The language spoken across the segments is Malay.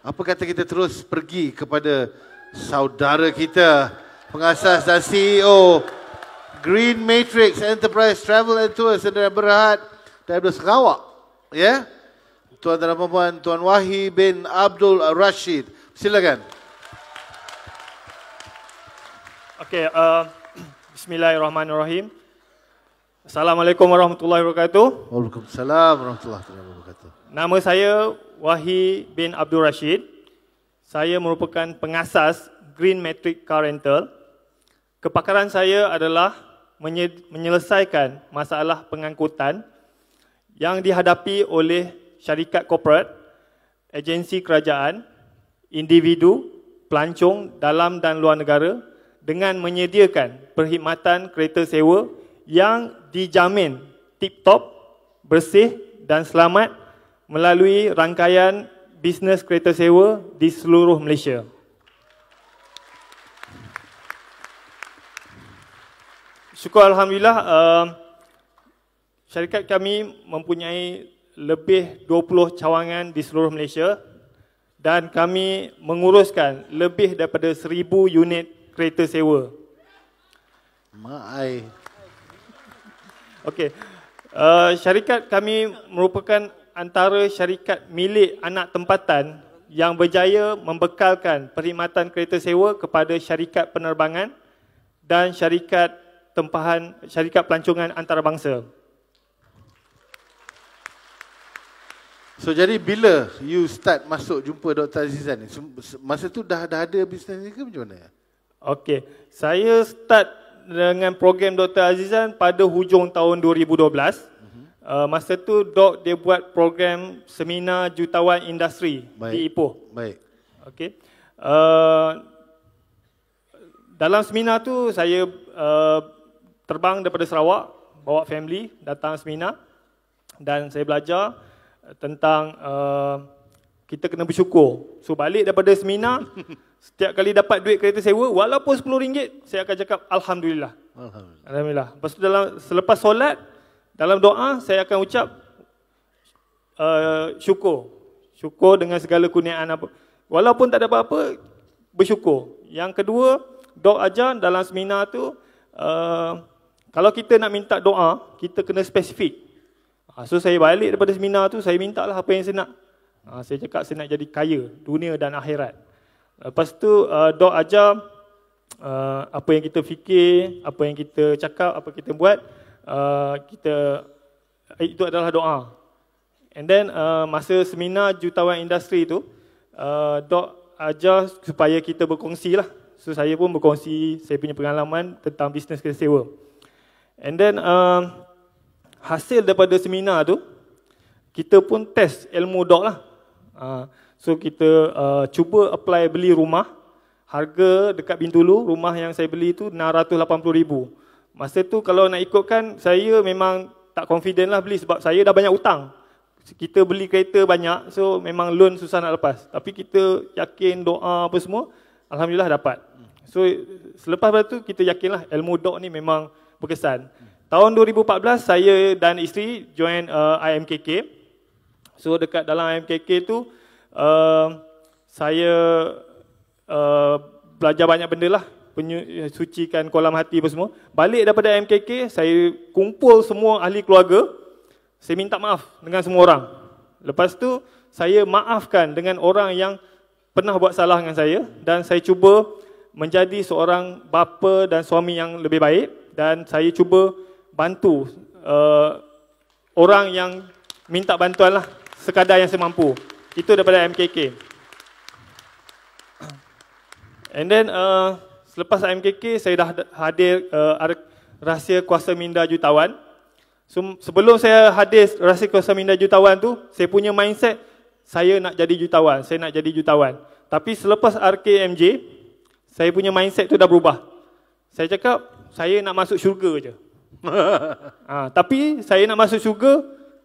Apa kata kita terus pergi kepada saudara kita, pengasas dan CEO Green Matrix Enterprise Travel and Tours, Saudara Berhad daripada Sarawak. Ya. Yeah? Tuan dan puan Tuan Wahi bin Abdul Rashid. Silakan. Okey, uh, bismillahirrahmanirrahim. Assalamualaikum warahmatullahi wabarakatuh. Waalaikumsalam warahmatullahi wabarakatuh. Nama saya Wahi bin Abdul Rashid. Saya merupakan pengasas Green Metric Car Rental. Kepakaran saya adalah menyelesaikan masalah pengangkutan yang dihadapi oleh syarikat korporat, agensi kerajaan, individu, pelancong dalam dan luar negara dengan menyediakan perkhidmatan kereta sewa yang dijamin tip-top, bersih dan selamat melalui rangkaian bisnes kereta sewa di seluruh Malaysia. Syukur Alhamdulillah, ehm, syarikat kami mempunyai lebih 20 cawangan di seluruh Malaysia dan kami menguruskan lebih daripada 1,000 unit kereta sewa. Okay. Ehm, syarikat kami merupakan antara syarikat milik anak tempatan yang berjaya membekalkan perkhidmatan kereta sewa kepada syarikat penerbangan dan syarikat tempahan syarikat pelancongan antarabangsa. So jadi bila you start masuk jumpa Dr. Azizan ni? Masa tu dah dah ada bisnes ni ke macam mana? Okey, saya start dengan program Dr. Azizan pada hujung tahun 2012. Uh, masa tu Dok dia buat program seminar jutawan industri Baik. di Ipoh. Baik. Okey. Uh, dalam seminar tu saya uh, terbang daripada Sarawak bawa family datang seminar dan saya belajar tentang uh, kita kena bersyukur. So balik daripada seminar setiap kali dapat duit kereta sewa walaupun RM10 saya akan cakap alhamdulillah. Alhamdulillah. Alhamdulillah. Lepas dalam selepas solat dalam doa saya akan ucap uh, syukur. Syukur dengan segala kurniaan apa. Walaupun tak ada apa-apa, bersyukur. Yang kedua, dok ajar dalam seminar tu uh, kalau kita nak minta doa, kita kena spesifik. Ah, so saya balik daripada seminar tu, saya minta lah apa yang saya nak. Ah, saya cakap saya nak jadi kaya, dunia dan akhirat. Lepas tu, uh, dok ajar uh, apa yang kita fikir, apa yang kita cakap, apa kita buat. Uh, kita eh, itu adalah doa. And then uh, masa seminar jutawan industri itu, uh, Dok ajar supaya kita berkongsi lah. So saya pun berkongsi saya punya pengalaman tentang bisnes kereta sewa. And then uh, hasil daripada seminar tu, kita pun test ilmu Dok lah. Uh, so kita uh, cuba apply beli rumah. Harga dekat Bintulu, rumah yang saya beli itu rm Masa tu kalau nak ikutkan, saya memang tak confident lah beli sebab saya dah banyak hutang. Kita beli kereta banyak, so memang loan susah nak lepas. Tapi kita yakin doa apa semua, Alhamdulillah dapat. So selepas pada tu kita yakinlah ilmu dok ni memang berkesan. Tahun 2014 saya dan isteri join uh, IMKK. So dekat dalam IMKK tu uh, saya uh, belajar banyak benda lah penyu, eh, sucikan kolam hati apa semua. Balik daripada MKK, saya kumpul semua ahli keluarga. Saya minta maaf dengan semua orang. Lepas tu saya maafkan dengan orang yang pernah buat salah dengan saya dan saya cuba menjadi seorang bapa dan suami yang lebih baik dan saya cuba bantu uh, orang yang minta bantuan lah sekadar yang saya mampu. Itu daripada MKK. And then uh, selepas MKK saya dah hadir uh, rahsia kuasa minda jutawan. So, sebelum saya hadir rahsia kuasa minda jutawan tu, saya punya mindset saya nak jadi jutawan, saya nak jadi jutawan. Tapi selepas RKMJ, saya punya mindset tu dah berubah. Saya cakap saya nak masuk syurga je. ha, tapi saya nak masuk syurga,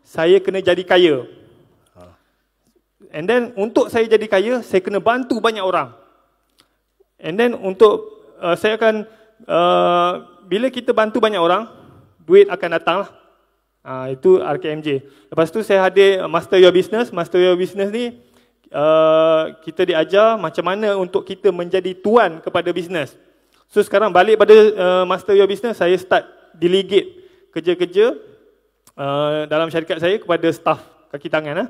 saya kena jadi kaya. Ha. And then untuk saya jadi kaya, saya kena bantu banyak orang. And then untuk uh, saya akan uh, bila kita bantu banyak orang, duit akan datang lah. Uh, itu RKMJ. Lepas tu saya hadir eh, Master Your Business. Master Your Business ni uh, kita diajar macam mana untuk kita menjadi tuan kepada bisnes. So sekarang balik pada uh, Master Your Business, saya start delegate kerja-kerja uh, dalam syarikat saya kepada staff kaki tangan. Uh.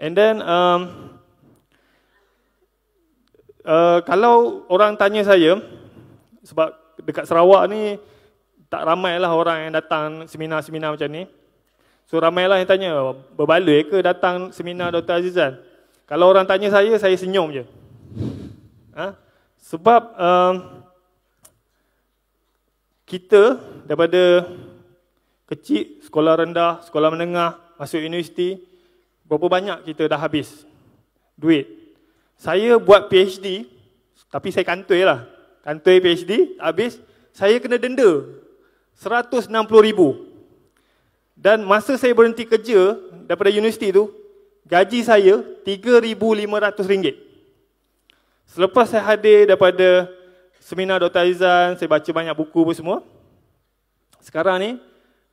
And then um, Eh, kalau orang tanya saya, sebab dekat Sarawak ni tak ramai lah orang yang datang seminar-seminar macam ni. So ramailah yang tanya, berbaloi ke datang seminar Dr. Azizan? Kalau orang tanya saya, saya senyum je. Huh? Ha? Sebab uh, kita daripada kecil, sekolah rendah, sekolah menengah, masuk universiti, berapa banyak kita dah habis duit saya buat PhD, tapi saya kantoi lah. Kantoi PhD, habis saya kena denda RM160,000. Dan masa saya berhenti kerja daripada universiti tu, gaji saya RM3,500. Selepas saya hadir daripada seminar Dr. Aizan, saya baca banyak buku pun semua. Sekarang ni,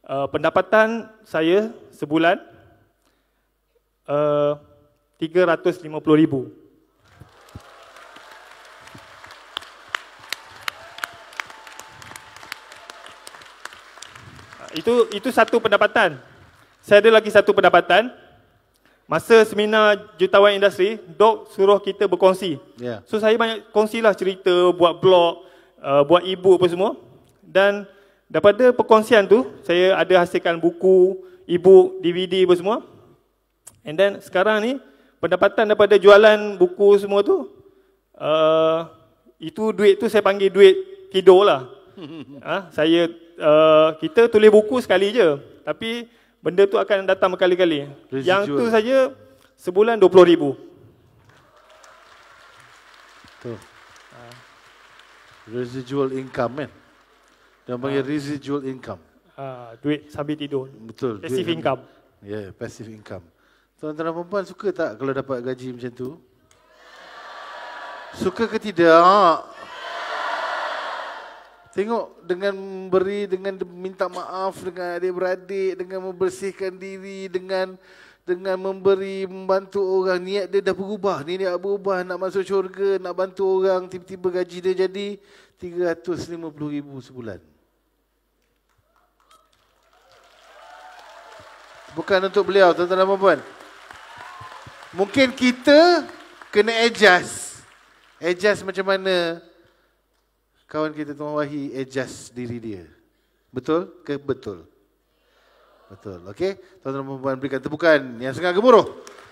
uh, pendapatan saya sebulan eh, RM350,000. Uh, itu itu satu pendapatan. Saya ada lagi satu pendapatan. Masa seminar jutawan industri, Dok suruh kita berkongsi. Yeah. So saya banyak kongsilah cerita, buat blog, uh, buat ibu apa semua. Dan daripada perkongsian tu, saya ada hasilkan buku, ibu, DVD apa semua. And then sekarang ni, pendapatan daripada jualan buku semua tu, uh, itu duit tu saya panggil duit kidol lah. Ha, saya uh, kita tulis buku sekali je tapi benda tu akan datang berkali-kali yang tu saja sebulan 20000 ah. Residual income kan? Dia panggil uh, residual income. Uh, duit sambil tidur. Betul. Passive income. Ya, yeah, passive income. Tuan-tuan dan perempuan suka tak kalau dapat gaji macam tu? Suka ke tidak? Tengok dengan memberi, dengan minta maaf dengan adik-beradik, dengan membersihkan diri, dengan dengan memberi, membantu orang. Niat dia dah berubah. Ni niat berubah nak masuk syurga, nak bantu orang. Tiba-tiba gaji dia jadi RM350,000 sebulan. Bukan untuk beliau, tuan-tuan dan puan-puan. Mungkin kita kena adjust. Adjust macam mana kawan kita tuan wahi adjust diri dia. Betul ke betul? Betul. Okey. Tuan-tuan dan puan-puan berikan tepukan yang sangat gemuruh.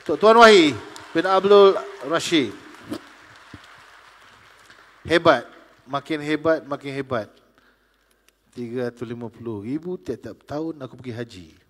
Untuk Tuan Wahi bin Abdul Rashid. Hebat. Makin hebat, makin hebat. 350 ribu tiap-tiap tahun aku pergi haji.